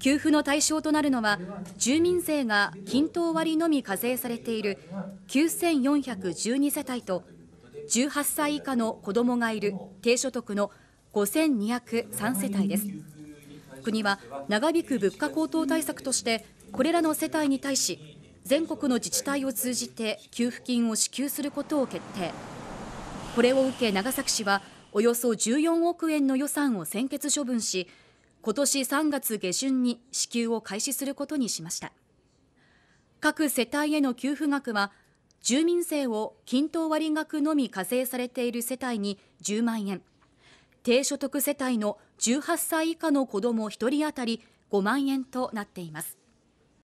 給付の対象となるのは住民税が均等割のみ課税されている9412世帯と18歳以下の子どもがいる低所得の5203世帯です国は長引く物価高騰対策としてこれらの世帯に対し全国の自治体を通じて給付金を支給することを決定これを受け長崎市はおよそ14億円の予算を専決処分し今年3月下旬に支給を開始することにしました各世帯への給付額は住民税を均等割額のみ課税されている世帯に10万円低所得世帯の18歳以下の子ども1人当たり5万円となっています